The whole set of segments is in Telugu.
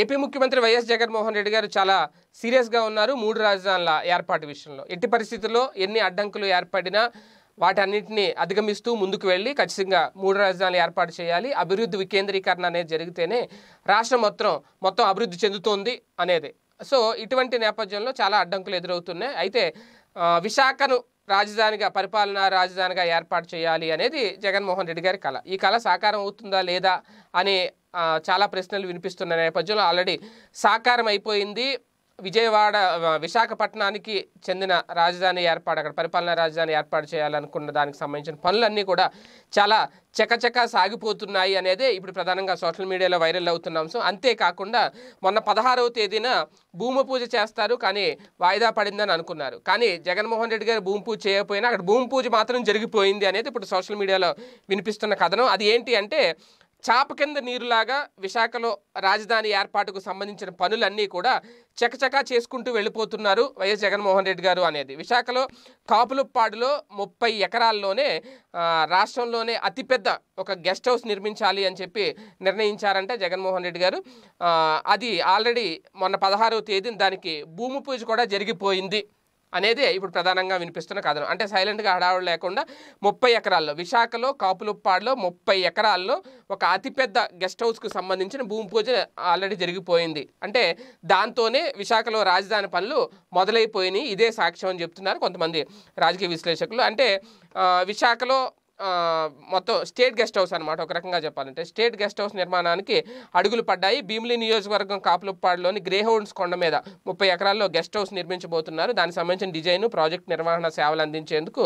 ఏపీ ముఖ్యమంత్రి వైఎస్ జగన్మోహన్ రెడ్డి గారు చాలా సీరియస్గా ఉన్నారు మూడు రాజధానుల ఏర్పాటు విషయంలో ఎట్టి పరిస్థితుల్లో ఎన్ని అడ్డంకులు ఏర్పడినా వాటన్నింటినీ అధిగమిస్తూ ముందుకు వెళ్ళి ఖచ్చితంగా మూడు రాజధానులు ఏర్పాటు చేయాలి అభివృద్ధి వికేంద్రీకరణ అనేది జరిగితేనే రాష్ట్రం మొత్తం మొత్తం అభివృద్ధి చెందుతోంది అనేది సో ఇటువంటి నేపథ్యంలో చాలా అడ్డంకులు ఎదురవుతున్నాయి అయితే విశాఖను రాజధానిగా పరిపాలనా రాజధానిగా ఏర్పాటు చేయాలి అనేది జగన్మోహన్ రెడ్డి గారి కళ ఈ కళ సాకారం అవుతుందా లేదా అనే చాలా ప్రశ్నలు వినిపిస్తున్న నేపథ్యంలో ఆల్రెడీ సాకారం అయిపోయింది విజయవాడ విశాఖపట్నానికి చెందిన రాజధాని ఏర్పాటు అక్కడ పరిపాలనా రాజధాని ఏర్పాటు చేయాలనుకున్న దానికి సంబంధించిన పనులన్నీ కూడా చాలా చకచక సాగిపోతున్నాయి అనేదే ఇప్పుడు ప్రధానంగా సోషల్ మీడియాలో వైరల్ అవుతున్నాం సో అంతేకాకుండా మొన్న పదహారవ తేదీన భూమి పూజ చేస్తారు కానీ వాయిదా పడిందని అనుకున్నారు కానీ జగన్మోహన్ రెడ్డి గారు భూమి పూజ చేయకపోయినా అక్కడ భూమి పూజ మాత్రం జరిగిపోయింది అనేది ఇప్పుడు సోషల్ మీడియాలో వినిపిస్తున్న కథనం అది ఏంటి అంటే చాప కింద నీరులాగా విశాఖలో రాజధాని ఏర్పాటుకు సంబంధించిన పనులన్నీ కూడా చకచకా చేసుకుంటూ వెళ్ళిపోతున్నారు వైఎస్ జగన్మోహన్ రెడ్డి గారు అనేది విశాఖలో కాపులుప్పాడులో ముప్పై ఎకరాల్లోనే రాష్ట్రంలోనే అతిపెద్ద ఒక గెస్ట్ హౌస్ నిర్మించాలి అని చెప్పి నిర్ణయించారంట జగన్మోహన్ రెడ్డి గారు అది ఆల్రెడీ మొన్న పదహారవ తేదీన దానికి భూమి పూజ కూడా జరిగిపోయింది అనేదే ఇప్పుడు ప్రధానంగా వినిపిస్తున్న కథనం అంటే సైలెంట్గా హడావుడు లేకుండా ముప్పై ఎకరాల్లో విశాఖలో కాపులుప్పాడులో ముప్పై ఎకరాల్లో ఒక అతిపెద్ద గెస్ట్ హౌస్కు సంబంధించిన భూమి పూజ ఆల్రెడీ జరిగిపోయింది అంటే దాంతోనే విశాఖలో రాజధాని పనులు మొదలైపోయినాయి ఇదే సాక్ష్యం అని చెప్తున్నారు కొంతమంది రాజకీయ విశ్లేషకులు అంటే విశాఖలో మొత్తం స్టేట్ గెస్ట్ హౌస్ అనమాట ఒక రకంగా చెప్పాలంటే స్టేట్ గెస్ట్ హౌస్ నిర్మాణానికి అడుగులు పడ్డాయి భీమిలి నియోజకవర్గం కాపులపాడులోని గ్రేహౌండ్స్ కొండ మీద ముప్పై ఎకరాల్లో గెస్ట్ హౌస్ నిర్మించబోతున్నారు దానికి సంబంధించిన డిజైన్ ప్రాజెక్ట్ నిర్వహణ సేవలు అందించేందుకు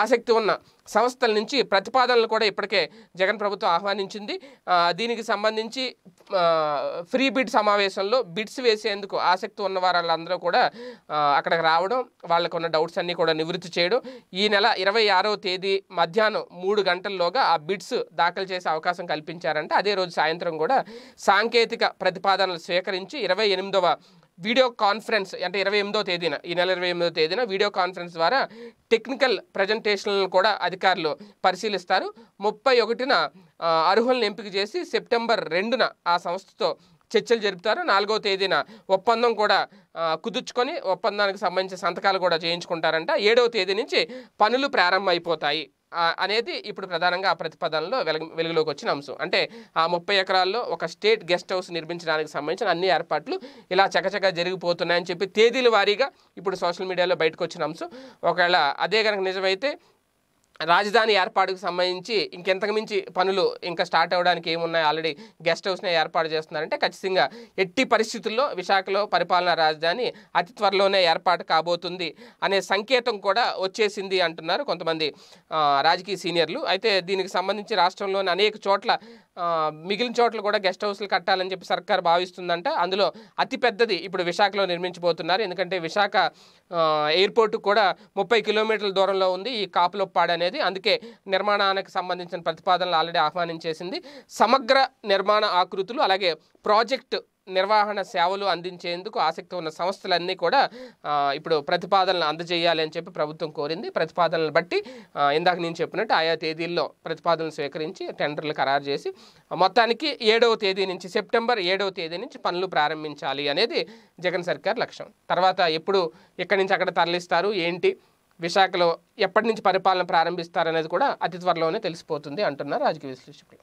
ఆసక్తి ఉన్న సంస్థల నుంచి ప్రతిపాదనలు కూడా ఇప్పటికే జగన్ ప్రభుత్వం ఆహ్వానించింది దీనికి సంబంధించి ఫ్రీ బిడ్ సమావేశంలో బిడ్స్ వేసేందుకు ఆసక్తి ఉన్న వారందరూ కూడా అక్కడికి రావడం వాళ్ళకు ఉన్న డౌట్స్ అన్నీ కూడా నివృత్తి చేయడం ఈ నెల ఇరవై ఆరవ తేదీ మధ్యాహ్నం మూడు గంటల్లోగా ఆ బిడ్స్ దాఖలు చేసే అవకాశం కల్పించారంటే అదే రోజు సాయంత్రం కూడా సాంకేతిక ప్రతిపాదనలు స్వీకరించి ఇరవై ఎనిమిదవ వీడియో కాన్ఫరెన్స్ అంటే ఇరవై ఎనిమిదో తేదీన ఈ నెల ఇరవై ఎనిమిదో తేదీన వీడియో కాన్ఫరెన్స్ ద్వారా టెక్నికల్ ప్రజెంటేషన్లను కూడా అధికారులు పరిశీలిస్తారు ముప్పై ఒకటిన అర్హులను ఎంపిక చేసి సెప్టెంబర్ రెండున ఆ సంస్థతో చర్చలు జరుపుతారు నాలుగో తేదీన ఒప్పందం కూడా కుదుర్చుకొని ఒప్పందానికి సంబంధించిన సంతకాలు కూడా చేయించుకుంటారంట ఏడవ తేదీ నుంచి పనులు ప్రారంభమైపోతాయి అనేది ఇప్పుడు ప్రధానంగా ఆ ప్రతిపాదనలో వెలుగు వెలుగులోకి వచ్చిన అంశం అంటే ఆ ముప్పై ఎకరాల్లో ఒక స్టేట్ గెస్ట్ హౌస్ నిర్మించడానికి సంబంధించిన అన్ని ఏర్పాట్లు ఇలా చకచక జరిగిపోతున్నాయని చెప్పి తేదీల వారీగా ఇప్పుడు సోషల్ మీడియాలో బయటకు వచ్చిన అంశం ఒకవేళ అదే కనుక నిజమైతే రాజధాని ఏర్పాటుకు సంబంధించి ఇంకెంతకు మించి పనులు ఇంకా స్టార్ట్ అవ్వడానికి ఏమున్నాయి ఆల్రెడీ గెస్ట్ హౌస్ని ఏర్పాటు చేస్తున్నారంటే ఖచ్చితంగా ఎట్టి పరిస్థితుల్లో విశాఖలో పరిపాలనా రాజధాని అతి త్వరలోనే ఏర్పాటు కాబోతుంది అనే సంకేతం కూడా వచ్చేసింది అంటున్నారు కొంతమంది రాజకీయ సీనియర్లు అయితే దీనికి సంబంధించి రాష్ట్రంలోని అనేక చోట్ల మిగిలిన చోట్ల కూడా గెస్ట్ హౌస్లు కట్టాలని చెప్పి సర్కార్ భావిస్తుందంట అందులో అతిపెద్దది ఇప్పుడు విశాఖలో నిర్మించబోతున్నారు ఎందుకంటే విశాఖ ఎయిర్పోర్ట్ కూడా ముప్పై కిలోమీటర్ల దూరంలో ఉంది ఈ కాపులొప్పాడు అనేది అందుకే నిర్మాణానికి సంబంధించిన ప్రతిపాదనలు ఆల్రెడీ ఆహ్వానించేసింది సమగ్ర నిర్మాణ ఆకృతులు అలాగే ప్రాజెక్టు నిర్వహణ సేవలు అందించేందుకు ఆసక్తి ఉన్న సంస్థలన్నీ కూడా ఇప్పుడు ప్రతిపాదనలు అందజేయాలి అని చెప్పి ప్రభుత్వం కోరింది ప్రతిపాదనలు బట్టి ఇందాక నేను చెప్పినట్టు ఆయా తేదీల్లో ప్రతిపాదనలు స్వీకరించి టెండర్లు ఖరారు చేసి మొత్తానికి ఏడవ తేదీ నుంచి సెప్టెంబర్ ఏడవ తేదీ నుంచి పనులు ప్రారంభించాలి అనేది జగన్ సర్కార్ లక్ష్యం తర్వాత ఎప్పుడు ఎక్కడి నుంచి అక్కడ తరలిస్తారు ఏంటి విశాఖలో ఎప్పటి నుంచి పరిపాలన ప్రారంభిస్తారనేది కూడా అతి త్వరలోనే తెలిసిపోతుంది అంటున్నారు రాజకీయ విశ్లేషకులు